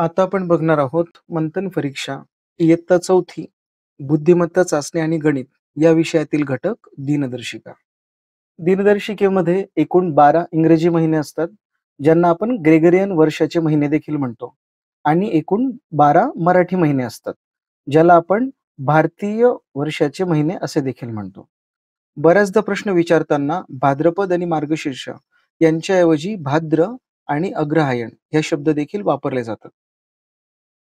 आता आपण बघणार आहोत मंथन परीक्षा इयत्ता चौथी बुद्धिमत्ता चाचणी आणि गणित या विषयातील घटक दिनदर्शिका दिनदर्शिकेमध्ये एकूण बारा इंग्रजी महिने असतात ज्यांना आपण ग्रेगरियन वर्षाचे महिने देखील म्हणतो आणि एकूण बारा मराठी महिने असतात ज्याला आपण भारतीय वर्षाचे महिने असे देखील म्हणतो बऱ्याचदा प्रश्न विचारताना भाद्रपद आणि मार्गशीर्ष यांच्याऐवजी भाद्र आणि अग्रहायण हे शब्द देखील वापरले जातात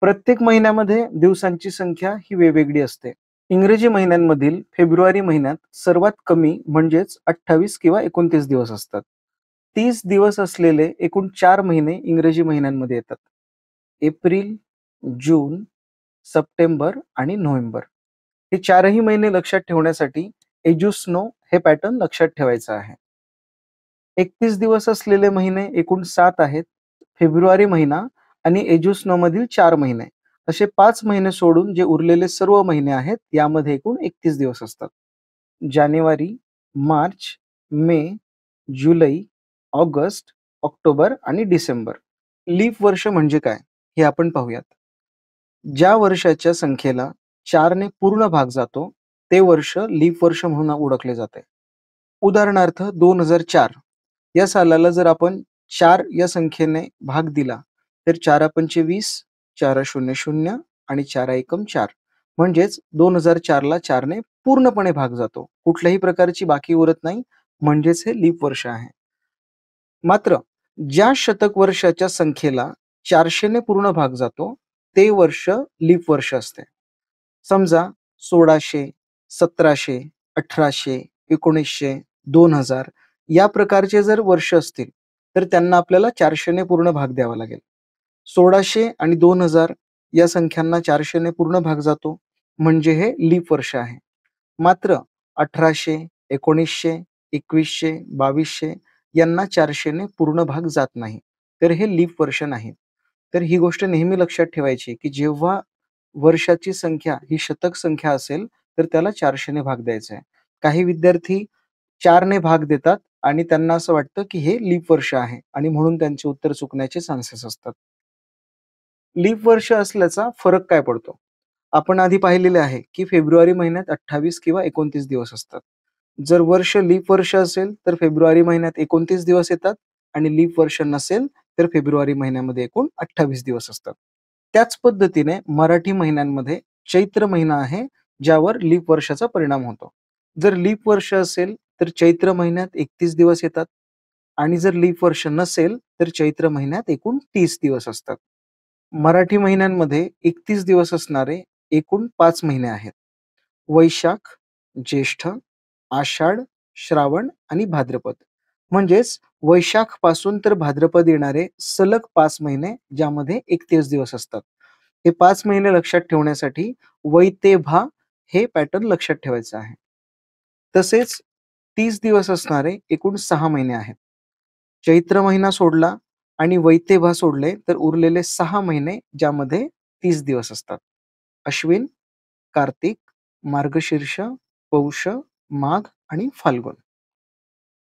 प्रत्येक महिन्यामध्ये दिवसांची संख्या ही वेगवेगळी असते इंग्रजी महिन्यांमधील फेब्रुवारी महिन्यात सर्वात कमी म्हणजेच अठ्ठावीस किंवा एकोणतीस दिवस असतात तीस दिवस असलेले एकूण चार महिने इंग्रजी महिन्यांमध्ये येतात एप्रिल जून सप्टेंबर आणि नोव्हेंबर हे चारही महिने लक्षात ठेवण्यासाठी एजुस्नो हे पॅटर्न लक्षात ठेवायचं आहे एकतीस दिवस असलेले महिने एकूण सात आहेत फेब्रुवारी महिना आणि एजुस्नो मधील चार महिने असे पाच महिने सोडून जे उरलेले सर्व महिने आहेत यामध्ये एकूण एकतीस दिवस असतात जानेवारी मार्च मे जुलै ऑगस्ट ऑक्टोबर आणि डिसेंबर लीप वर्ष म्हणजे काय हे आपण पाहूयात ज्या वर्षाच्या संख्येला चारने पूर्ण भाग जातो ते वर्ष लीप वर्ष म्हणून ओळखले जाते उदाहरणार्थ दोन हजार चार या सालाला जर आपण चार या संख्येने भाग दिला तर चारा पंचवीस वीस चारा शून्य शून्य आणि चारा एकम चार म्हणजेच दोन हजार चारला चारने पूर्णपणे भाग जातो कुठल्याही प्रकारची बाकी उरत नाही म्हणजेच हे लीप वर्ष आहे मात्र ज्या शतक वर्षाच्या संख्येला चारशेने पूर्ण भाग जातो ते वर्ष लीप वर्ष असते समजा सोळाशे सतराशे अठराशे एकोणीसशे दोन हजार या प्रकारचे जर वर्ष असतील तर त्यांना आपल्याला चारशेने पूर्ण भाग द्यावा लागेल सोळाशे आणि दोन हजार या संख्यांना चारशेने पूर्ण भाग जातो म्हणजे हे लीप वर्ष आहे मात्र अठराशे एकोणीसशे एकवीसशे बावीसशे यांना चारशेने पूर्ण भाग जात नाही तर हे लीप वर्ष नाही तर ही गोष्ट नेहमी लक्षात ठेवायची की जेव्हा वर्षाची संख्या ही शतक संख्या असेल तर त्याला चारशेने भाग द्यायचा आहे काही विद्यार्थी चारने भाग देतात आणि त्यांना असं वाटतं की हे लीप वर्ष आहे आणि म्हणून त्यांचे उत्तर चुकण्याचे चान्सेस असतात लीप वर्ष असल्याचा फरक काय पडतो आपण आधी पाहिलेले आहे की फेब्रुवारी महिन्यात अठ्ठावीस किंवा एकोणतीस दिवस असतात जर वर्ष लीप वर्ष असेल तर फेब्रुवारी महिन्यात एकोणतीस दिवस येतात आणि लीप वर्ष नसेल तर फेब्रुवारी महिन्यामध्ये एकूण अठ्ठावीस दिवस असतात त्याच पद्धतीने मराठी महिन्यांमध्ये चैत्र महिना आहे ज्यावर लीप वर्षाचा परिणाम होतो जर लीप वर्ष असेल तर चैत्र महिन्यात एकतीस दिवस येतात आणि जर लीप वर्ष नसेल तर चैत्र महिन्यात एकूण तीस दिवस असतात मराठी महिन्यांमध्ये एकतीस दिवस असणारे एकूण पाच महिने आहेत वैशाख ज्येष्ठ आषाढ श्रावण आणि भाद्रपद म्हणजेच वैशाख पासून तर भाद्रपद येणारे सलग पाच महिने ज्यामध्ये एकतीस दिवस असतात हे पाच महिने लक्षात ठेवण्यासाठी वैतेभा भा हे पॅटर्न लक्षात ठेवायचं आहे तसेच तीस दिवस असणारे एकूण सहा महिने आहेत चैत्र महिना सोडला आणि वैतेभा सोडले तर उरलेले सहा महिने ज्यामध्ये तीस दिवस असतात अश्विन कार्तिक मार्गशीर्ष पौष माघ आणि फाल्गुन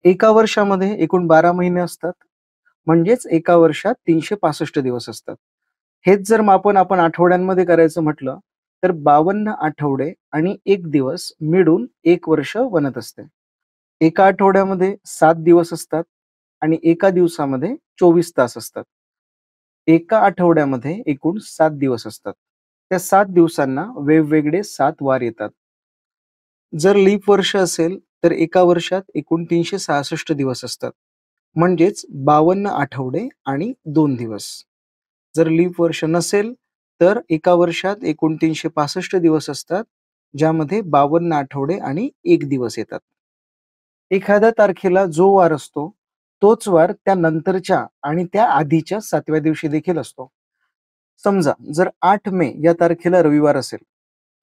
एका वर्षामध्ये एकूण बारा महिने असतात म्हणजेच एका वर्षात तीनशे पासष्ट दिवस असतात हेच जर मापन आपण आठवड्यांमध्ये करायचं म्हटलं तर बावन्न आठवडे आणि एक दिवस मिळून एक वर्ष बनत असते एका आठवड्यामध्ये सात दिवस असतात आणि एका दिवसामध्ये चोवीस तास असतात एका आठवड्यामध्ये एकूण सात दिवस असतात त्या सात दिवसांना वेगवेगळे सात वार येतात जर लीप वर्ष असेल तर एका वर्षात एकूण तीनशे सहासष्ट दिवस असतात म्हणजेच बावन्न आठवडे आणि दोन दिवस जर लीप वर्ष नसेल तर एका वर्षात एकूण तीनशे पासष्ट दिवस असतात ज्यामध्ये बावन्न आठवडे आणि एक दिवस येतात एखाद्या तारखेला जो वार असतो तोच वार त्या नंतरच्या आणि त्या आधीच्या सातव्या दिवशी देखील असतो समजा जर आठ मे या तारखेला रविवार असेल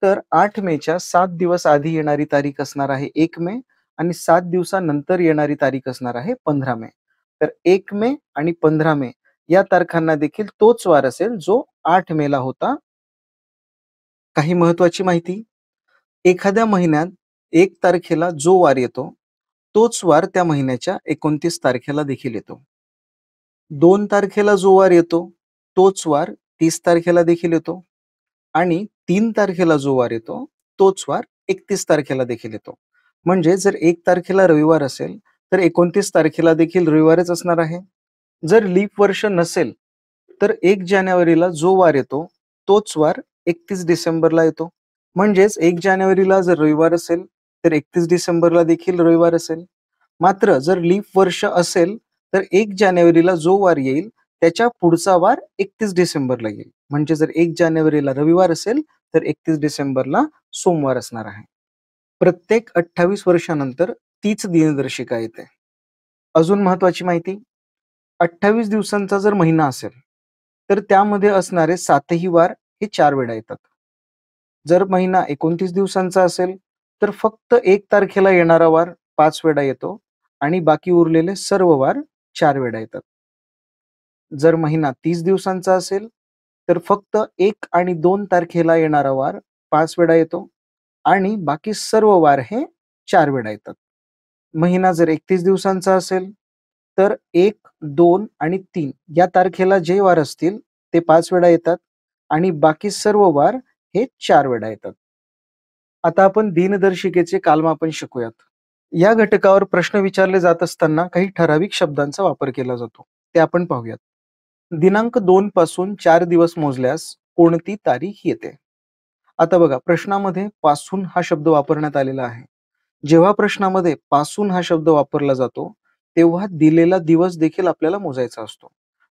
तर आठ मेच्या सात दिवस आधी येणारी तारीख असणार आहे एक मे आणि सात दिवसानंतर येणारी तारीख असणार आहे पंधरा मे तर एक मे आणि पंधरा मे या तारखांना देखील तोच वार असेल जो आठ ला होता काही महत्वाची माहिती एखाद्या महिन्यात एक तारखेला जो वार येतो तोच वार त्या महिन्याच्या एकोणतीस तारखेला देखील येतो दोन तारखेला जो वार येतो तोच वार तीस तारखेला देखील येतो आणि तीन तारखेला जो वार येतो तोच वार एकतीस तारखेला देखील येतो म्हणजे जर एक तारखेला रविवार असेल तर एकोणतीस तारखेला देखील रविवारच असणार आहे जर लीप वर्ष नसेल तर एक जानेवारीला जो वार येतो तोच वार एकतीस डिसेंबरला येतो म्हणजेच एक जानेवारीला जर रविवार असेल तर एकतीस डिसेंबरला देखील रविवार असेल मात्र जर लीप वर्ष असेल तर एक जानेवारीला जो वार येईल त्याच्या पुढचा वार एकतीस डिसेंबरला येईल म्हणजे जर एक जानेवारीला रविवार असेल तर एकतीस डिसेंबरला सोमवार असणार आहे प्रत्येक अठ्ठावीस वर्षानंतर तीच दिनदर्शिका येते अजून महत्वाची माहिती अठ्ठावीस दिवसांचा जर महिना असेल तर त्यामध्ये असणारे सातही वार हे चार वेळा येतात जर महिना एकोणतीस दिवसांचा असेल तर फक्त एक तारखेला येणारा वार पाच वेळा येतो आणि बाकी उरलेले सर्व वार चार वेळा येतात जर महिना तीस दिवसांचा असेल तर फक्त एक आणि दोन तारखेला येणारा वार पाच वेळा येतो आणि बाकी सर्व वार हे चार वेळा येतात महिना जर एकतीस दिवसांचा असेल तर एक दोन आणि तीन या तारखेला जे वार असतील ते पाच वेळा येतात आणि बाकी सर्व वार हे चार वेळा येतात आता आपण दिनदर्शिकेचे कालमापन शिकूयात या घटकावर प्रश्न विचारले जात असताना काही ठराविक शब्दांचा वापर केला जातो ते आपण पाहूयात दिनांक दोन पासून चार दिवस मोजल्यास कोणती तारीख येते आता बघा प्रश्नामध्ये पासून हा शब्द वापरण्यात आलेला आहे जेव्हा प्रश्नामध्ये पासून हा शब्द वापरला जातो तेव्हा दिलेला दिवस देखील आपल्याला मोजायचा असतो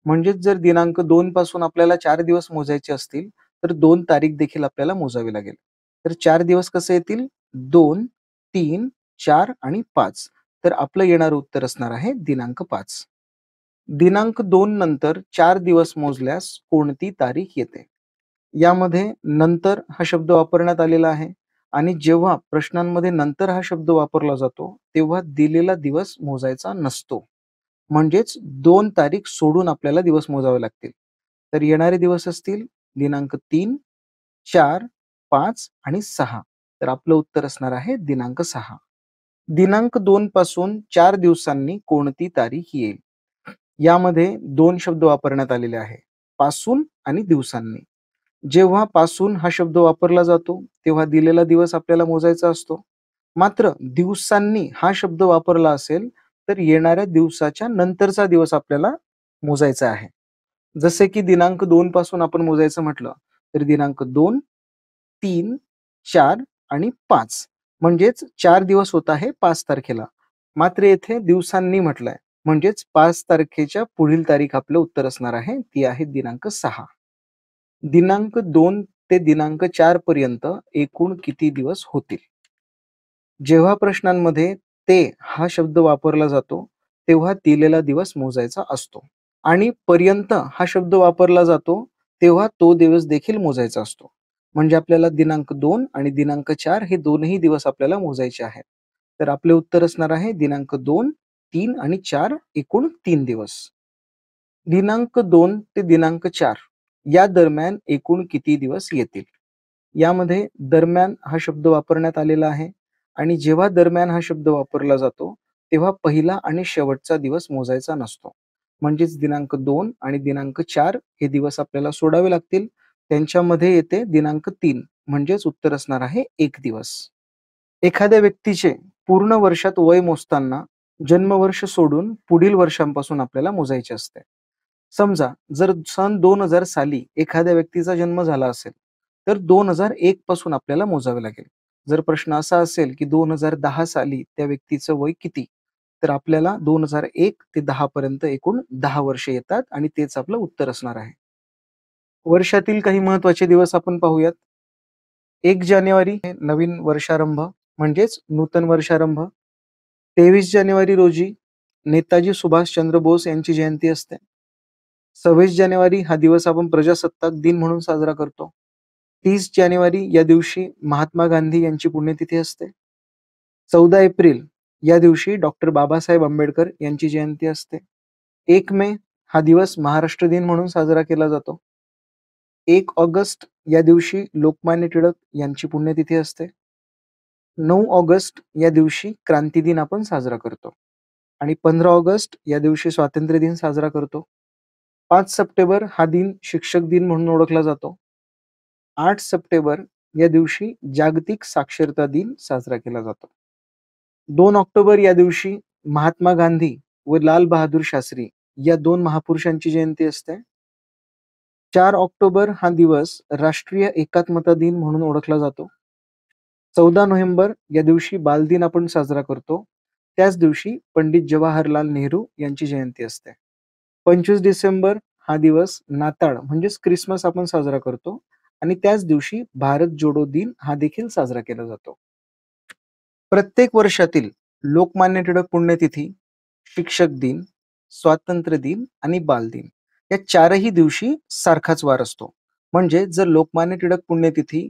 म्हणजेच जर दिनांक दोन पासून आपल्याला चार दिवस मोजायचे असतील तर दोन तारीख देखील आपल्याला मोजावी लागेल तर चार दिवस कसे येतील दोन तीन चार आणि पाच तर आपलं येणार उत्तर असणार आहे दिनांक पाच दिनांक दोन नंतर चार दिवस मोजल्यास कोणती तारीख येते यामध्ये नंतर हा शब्द वापरण्यात आलेला आहे आणि जेव्हा प्रश्नांमध्ये नंतर हा शब्द वापरला जातो तेव्हा दिलेला दिवस मोजायचा नसतो म्हणजेच दोन तारीख सोडून आपल्याला दिवस मोजावे लागतील तर येणारे दिवस असतील दिनांक तीन चार पाच आणि सहा तर आपलं उत्तर असणार आहे दिनांक सहा दिनांक दोन पासून चार दिवसांनी कोणती तारीख येईल यामध्ये दोन शब्द वापरण्यात आलेले आहे पासून आणि दिवसांनी जेव्हा पासून हा शब्द वापरला जातो तेव्हा दिलेला दिवस आपल्याला मोजायचा असतो मात्र दिवसांनी हा शब्द वापरला असेल तर येणाऱ्या दिवसाच्या नंतरचा दिवस आपल्याला मोजायचा आहे जसे की दिनांक दोन पासून आपण मोजायचं म्हटलं तर दिनांक दोन तीन चार आणि पाच म्हणजेच चार दिवस होत आहे पाच तारखेला मात्र येथे दिवसांनी म्हटलंय म्हणजेच पाच तारखेच्या पुढील तारीख आपलं उत्तर असणार आहे ती आहे दिनांक सहा दिनांक दोन ते दिनांक चार पर्यंत एकूण किती दिवस होतील जेव्हा प्रश्नांमध्ये ते हा शब्द वापरला जातो तेव्हा दिलेला दिवस मोजायचा असतो आणि पर्यंत हा शब्द वापरला जातो तेव्हा तो दिवस देखील मोजायचा असतो म्हणजे आपल्याला दिनांक दोन आणि दिनांक चार हे दोनही दिवस आपल्याला मोजायचे आहेत तर आपले उत्तर असणार आहे दिनांक दोन तीन आणि चार एकूण तीन दिवस दिनांक दोन ते दिनांक चार या दरम्यान एकूण किती दिवस येतील यामध्ये दरम्यान हा शब्द वापरण्यात आलेला आहे आणि जेव्हा दरम्यान हा शब्द वापरला जातो तेव्हा पहिला आणि शेवटचा दिवस मोजायचा नसतो म्हणजेच दिनांक दोन आणि दिनांक चार हे दिवस आपल्याला सोडावे लागतील त्यांच्यामध्ये येते दिनांक तीन म्हणजेच उत्तर असणार आहे एक दिवस एखाद्या व्यक्तीचे पूर्ण वर्षात वय मोजताना जन्मवर्ष सोडून पुढील वर्षांपासून आपल्याला मोजायचे असते समजा जर सन दोन हजार साली एखाद्या व्यक्तीचा जन्म झाला असेल तर दोन हजार एक पासून आपल्याला मोजावे लागेल जर प्रश्न असा असेल की दोन हजार दहा साली त्या व्यक्तीचं वय किती तर आपल्याला दोन हजार एक ते दहा पर्यंत एकूण दहा वर्षे येतात आणि तेच आपलं उत्तर असणार आहे वर्षातील काही महत्वाचे दिवस आपण पाहूयात एक जानेवारी नवीन वर्षारंभ म्हणजेच नूतन वर्षारंभ तेवीस जानेवारी रोजी नेताजी सुभाषचंद्र बोस यांची जयंती असते सव्वीस जानेवारी हा दिवस आपण प्रजासत्ताक दिन म्हणून साजरा करतो तीस जानेवारी या दिवशी महात्मा गांधी यांची पुण्यतिथी असते चौदा एप्रिल या दिवशी डॉक्टर बाबासाहेब आंबेडकर यांची जयंती असते एक मे हा दिवस महाराष्ट्र दिन म्हणून साजरा केला जातो एक ऑगस्ट या दिवशी लोकमान्य टिळक यांची पुण्यतिथी असते नऊ ऑगस्ट या दिवशी क्रांती दिन आपण साजरा करतो आणि पंधरा ऑगस्ट या दिवशी स्वातंत्र्य दिन साजरा करतो पाच सप्टेंबर हा दिन शिक्षक दिन म्हणून ओळखला जातो आठ सप्टेंबर या दिवशी जागतिक साक्षरता दिन साजरा केला जातो दोन ऑक्टोबर या दिवशी महात्मा गांधी व लाल बहादूर शास्त्री या दोन महापुरुषांची जयंती असते चार ऑक्टोबर हा दिवस राष्ट्रीय एकात्मता दिन म्हणून ओळखला जातो चौदा नोव्हेंबर या दिवशी बालदिन आपण साजरा करतो त्याच दिवशी पंडित जवाहरलाल नेहरू यांची जयंती असते पंचवीस डिसेंबर हा दिवस नाताळ म्हणजेच क्रिसमस आपण साजरा करतो आणि त्याच दिवशी भारत जोडो दिन हा देखील साजरा केला जातो प्रत्येक वर्षातील लोकमान्य टिळक पुण्यतिथी शिक्षक दिन स्वातंत्र्य दिन आणि बालदिन या चारही दिवशी सारखाच वार असतो म्हणजे जर लोकमान्य टिळक पुण्यतिथी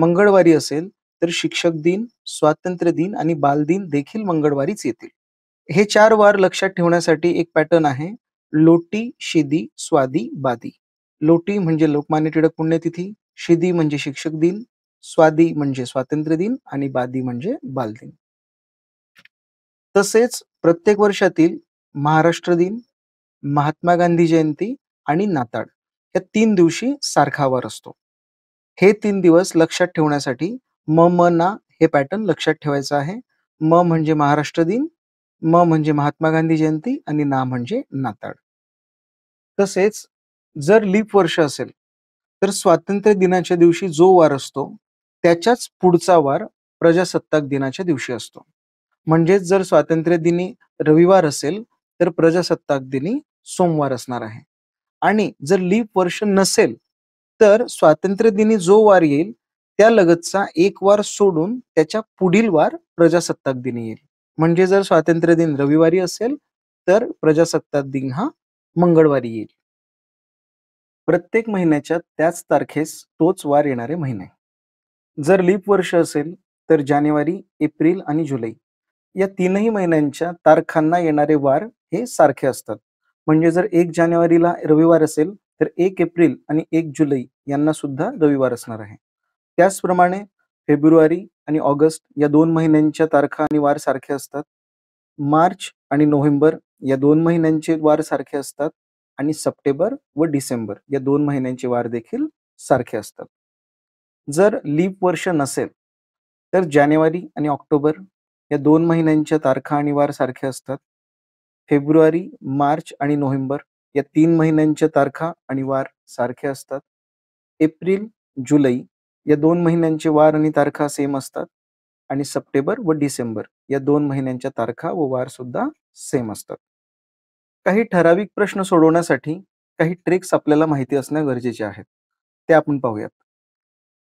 मंगळवारी असेल तर शिक्षक दिन स्वातंत्र्य दिन आणि बालदिन देखील मंगळवारीच येतील हे चार वार लक्षात ठेवण्यासाठी एक पॅटर्न आहे लोटी शिदी स्वादी बादी लोटी म्हणजे लोकमान्य टिळक पुण्यतिथी शिदी म्हणजे शिक्षक दिन स्वादी म्हणजे स्वातंत्र्य दिन आणि बादी म्हणजे बालदिन तसेच प्रत्येक वर्षातील महाराष्ट्र दिन महात्मा गांधी जयंती आणि नाताळ या तीन दिवशी सारखा वार असतो हे तीन दिवस लक्षात ठेवण्यासाठी म म ना हे पॅटर्न लक्षात ठेवायचं आहे म म्हणजे महाराष्ट्र दिन म म्हणजे महात्मा गांधी जयंती आणि ना म्हणजे नाताळ तसेच जर लीप वर्ष असेल तर स्वातंत्र्य दिनाच्या दिवशी जो वार असतो त्याच्याच पुढचा वार प्रजासत्ताक दिनाच्या दिवशी असतो म्हणजेच जर स्वातंत्र्य दिनी रविवार असेल तर प्रजासत्ताक दिनी सोमवार असणार आहे आणि जर लीप वर्ष नसेल तर स्वातंत्र्य दिनी जो वार येईल त्या लगतचा एक वार सोडून त्याच्या पुढील वार प्रजासत्ताक दिनी येईल म्हणजे जर स्वातंत्र्य दिन रविवारी असेल तर प्रजासत्ताक दिन हा मंगळवारी येईल प्रत्येक महिन्याच्या त्याच तारखेस तोच वार येणारे महिने जर लीप वर्ष असेल तर जानेवारी एप्रिल आणि जुलै या तीनही महिन्यांच्या तारखांना येणारे वार हे सारखे असतात म्हणजे जर एक जानेवारीला रविवार असेल तर एक एप्रिल आणि एक जुलै यांना सुद्धा रविवार असणार आहे त्याचप्रमाणे फेब्रुवारी आणि ऑगस्ट या दोन महिन्यांच्या तारखा आणि वार सारखे असतात मार्च आणि नोव्हेंबर या दोन महिन्यांचे वार सारखे असतात आणि सप्टेंबर व डिसेंबर या दोन महिन्यांचे वार देखील सारखे असतात जर लीप वर्ष नसेल तर जानेवारी आणि ऑक्टोबर या दोन महिन्यांच्या तारखा आणि वार सारखे असतात फेब्रुवारी मार्च आणि नोव्हेंबर या तीन महिन्यांच्या तारखा आणि वार सारखे असतात एप्रिल जुलै या दोन महिन्यांचे वार आणि तारखा सेम असतात आणि सप्टेंबर व डिसेंबर या दोन महिन्यांच्या तारखा व वार सुद्धा सेम असतात काही ठराविक प्रश्न सोडवण्यासाठी काही ट्रिक्स आपल्याला माहिती असणे गरजेचे आहेत ते आपण पाहूयात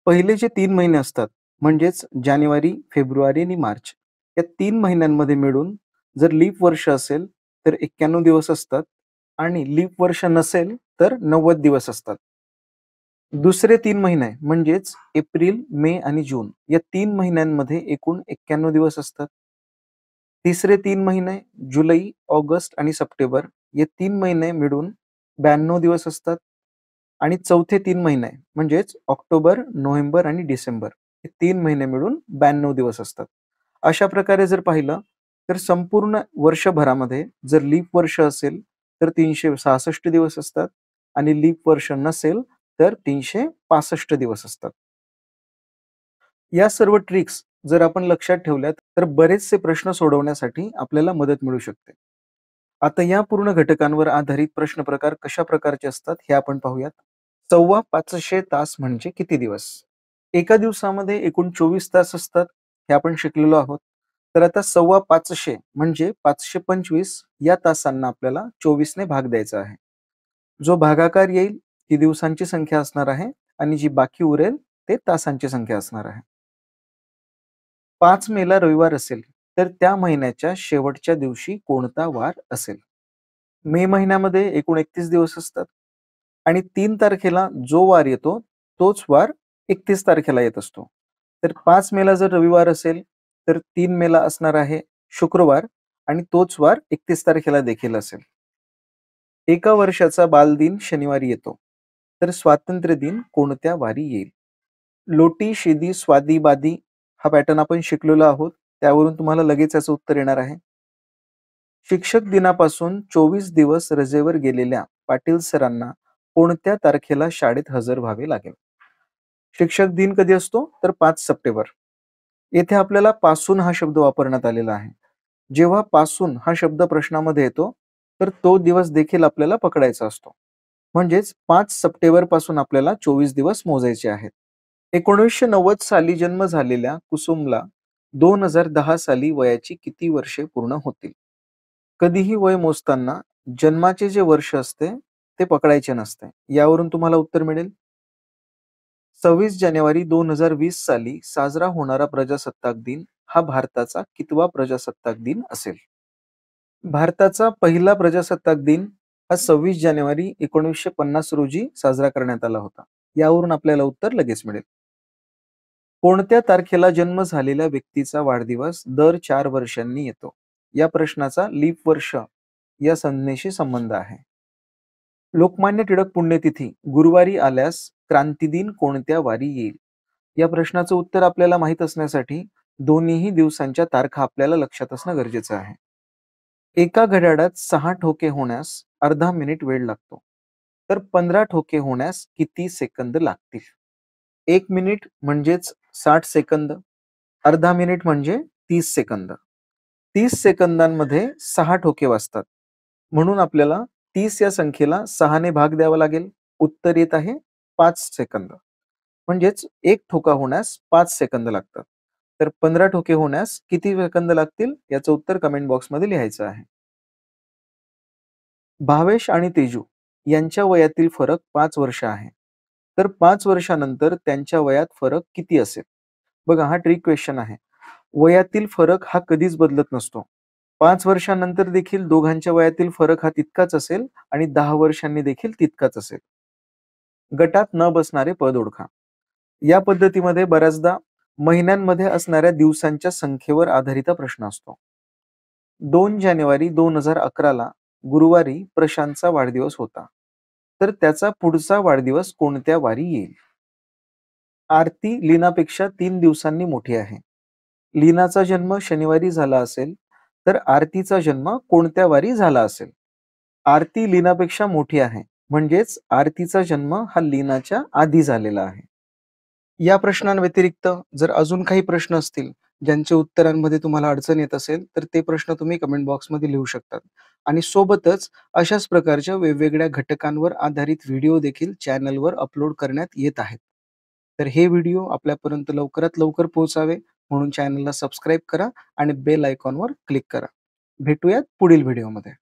पहिले जे तीन महिने असतात म्हणजेच जानेवारी फेब्रुवारी आणि मार्च या तीन महिन्यांमध्ये मिळून जर लीप वर्ष असेल तर एक्क्याण्णव दिवस असतात आणि लीप वर्ष नसेल तर नव्वद दिवस असतात दुसरे तीन महिने म्हणजेच एप्रिल मे आणि जून या तीन महिन्यांमध्ये एकूण एक्क्याण्णव दिवस असतात तिसरे तीन महिने जुलै ऑगस्ट आणि सप्टेंबर हे तीन महिने मिळून ब्याण्णव दिवस असतात आणि चौथे तीन महिने म्हणजेच ऑक्टोबर नोव्हेंबर आणि डिसेंबर हे तीन महिने मिळून ब्याण्णव दिवस असतात अशा प्रकारे जर पाहिलं तर संपूर्ण वर्षभरामध्ये जर लीप वर्ष असेल तर तीनशे सहासष्ट दिवस असतात आणि लीप वर्ष नसेल तर तीनशे पासष्ट दिवस असतात या सर्व ट्रिक्स जर आपण लक्षात ठेवल्यात तर बरेचसे प्रश्न सोडवण्यासाठी आपल्याला मदत मिळू शकते आता या पूर्ण घटकांवर आधारित प्रश्न प्रकार कशा प्रकारचे असतात हे आपण पाहूयात सव्वा पाचशे तास म्हणजे किती दिवस एका दिवसामध्ये एकूण चोवीस तास असतात हे आपण शिकलेलो आहोत तर आता सव्वा पाचशे म्हणजे पाचशे पंचवीस या तासांना आपल्याला चोवीसने भाग द्यायचा आहे जो भागाकार येईल ती दिवसांची संख्या असणार आहे आणि जी बाकी उरेल ते तासांची संख्या असणार आहे पाच मेला रविवार असेल तर त्या महिन्याच्या शेवटच्या दिवशी कोणता वार असेल मे महिन्यामध्ये एकूण एकतीस दिवस असतात आणि तीन तारखेला जो वार येतो तोच वार एकतीस तारखेला येत असतो तर पाच मेला जर रविवार असेल तर तीन मेला असणार आहे शुक्रवार आणि तोच वार एकतीस तारखेला देखील असेल एका वर्षाचा बालदिन शनिवारी येतो तर स्वातंत्र्य दिन कोणत्या वारी येईल लोटी शेदी स्वादी बादी हा पॅटर्न आपण शिकलेलो आहोत त्यावरून तुम्हाला लगेच याचं उत्तर येणार आहे शिक्षक दिनापासून चोवीस दिवस रजेवर गेलेल्या पाटील सरांना कोणत्या तारखेला शाळेत हजर व्हावे लागेल शिक्षक दिन कधी असतो तर पाच सप्टेंबर येथे आपल्याला पासून हा शब्द वापरण्यात आलेला आहे जेव्हा पासून हा शब्द प्रश्नामध्ये येतो तर तो दिवस देखील आपल्याला पकडायचा असतो म्हणजेच पाच सप्टेंबर पासून आपल्याला चोवीस दिवस मोजायचे आहेत एकोणीसशे नव्वद साली जन्म झालेल्या कुसुमला दोन हजार दहा साली वयाची किती वर्षे पूर्ण होतील कधीही वय मोजताना जन्माचे जे वर्ष असते ते पकडायचे नसते यावरून तुम्हाला उत्तर मिळेल सव्वीस जानेवारी दोन हजार वीस साली साजरा होणारा प्रजासत्ताक दिन हा भारताचा कितवा प्रजासत्ताक दिन असेल भारताचा पहिला प्रजासत्ताक दिन हा सव्वीस जानेवारी एकोणीसशे पन्नास रोजी साजरा करण्यात आला होता यावरून आपल्याला उत्तर लगेच मिळेल कोणत्या तारखेला जन्म झालेल्या व्यक्तीचा वाढदिवस दर चार वर्षांनी येतो या प्रश्नाचा लीप वर्ष या संज्ञेशी संबंध आहे लोकमान्य टिळक पुण्यतिथी गुरुवारी आल्यास क्रांती कोणत्या वारी येईल या प्रश्नाचं उत्तर आपल्याला माहीत असण्यासाठी दोन्हीही दिवसांच्या तारखा आपल्याला लक्षात असणं गरजेचं आहे एका घड्याळात सहा ठोके होण्यास अर्धा मिनिट वेळ लागतो तर पंधरा ठोके होण्यास किती सेकंद लागतील एक मिनिट म्हणजेच साठ सेकंद अर्धा मिनिट म्हणजे तीस सेकंद तीस सेकंदांमध्ये सहा ठोके वाजतात म्हणून आपल्याला तीस या संख्येला सहाने भाग द्यावा लागेल उत्तर येत आहे पाच सेकंद म्हणजेच एक ठोका होण्यास पाच सेकंद लागतात तर पंधरा ठोके होण्यास किती सेकंद लागतील याचं उत्तर कमेंट बॉक्समध्ये लिहायचं आहे भावेश आणि तेजू यांच्या वयातील फरक पाच वर्ष आहे तर पाच वर्षानंतर त्यांच्या वयात फरक किती असेल बघा हा ट्रिक क्वेश्चन आहे वयातील फरक हा कधीच बदलत नसतो पाच वर्षांनंतर देखील दोघांच्या वयातील फरक हा तितकाच असेल आणि दहा वर्षांनी देखील तितकाच असेल गटात न बसणारे पद ओळखा या पद्धतीमध्ये बऱ्याचदा महिन्यांमध्ये असणाऱ्या दिवसांच्या संख्येवर आधारित प्रश्न असतो दोन जानेवारी दोन हजार अकराला गुरुवारी प्रशांतचा वाढदिवस होता तर त्याचा पुढचा वाढदिवस कोणत्या वारी येईल आरती लीनापेक्षा तीन दिवसांनी मोठी आहे लीनाचा जन्म शनिवारी झाला असेल तर आरतीचा जन्म कोणत्या वारी झाला असेल आरती लीनापेक्षा मोठी आहे म्हणजेच आरतीचा जन्म हा लीनाच्या आधी झालेला आहे या प्रश्नांव्यतिरिक्त जर अजून काही प्रश्न असतील ज्यांच्या उत्तरांमध्ये तुम्हाला अडचण येत असेल तर ते प्रश्न तुम्ही कमेंट बॉक्समध्ये लिहू शकतात आणि सोबतच अशाच प्रकारच्या वेगवेगळ्या घटकांवर आधारित व्हिडिओ देखील चॅनलवर अपलोड करण्यात येत आहेत तर हे व्हिडिओ आपल्यापर्यंत लवकरात लवकर पोहोचावे म्हणून चॅनलला सबस्क्राईब करा आणि बेल आयकॉनवर क्लिक करा भेटूयात पुढील व्हिडिओमध्ये